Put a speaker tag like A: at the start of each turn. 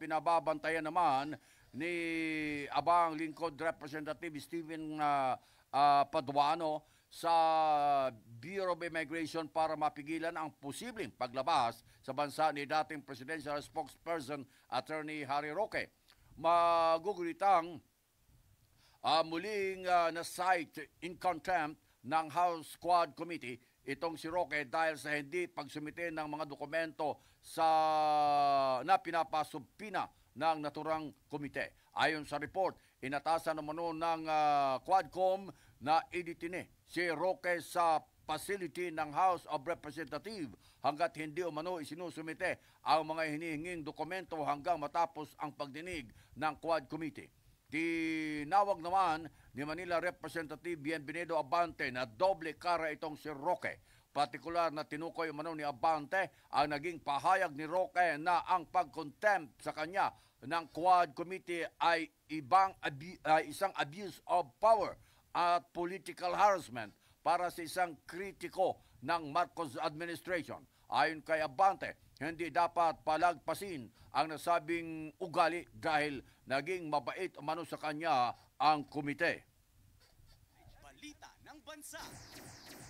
A: pinababantayan naman ni Abang Lingkod Representative Steven uh, uh, Paduano sa Bureau of Immigration para mapigilan ang posibleng paglabas sa bansa ni dating presidential spokesperson Attorney Harry Roque. Magugulitang uh, muling uh, na site in contempt ng House Squad Committee itong si Roque dahil sa hindi pagsumite ng mga dokumento sa na pinapasubpina ng naturang komite. Ayon sa report, inatasan naman ng uh, Quadcom na iditine si Roque sa facility ng House of Representatives hanggat hindi umano isinusumite ang mga hinihinging dokumento hanggang matapos ang pagdinig ng Quad Committee. Tinawag naman ni Manila Representative Bienvenido Abante na doble kara itong si Roque. Partikular na tinukoy umano ni Abante ang naging pahayag ni Roque na ang pag-contempt sa kanya ng Quad Committee ay ibang, uh, isang abuse of power at political harassment para sa isang kritiko ng Marcos administration. Ayon kay Abante, hindi dapat palagpasin ang nasabing ugali dahil naging mabait umano sa kanya ang komite. Balita ng Bansa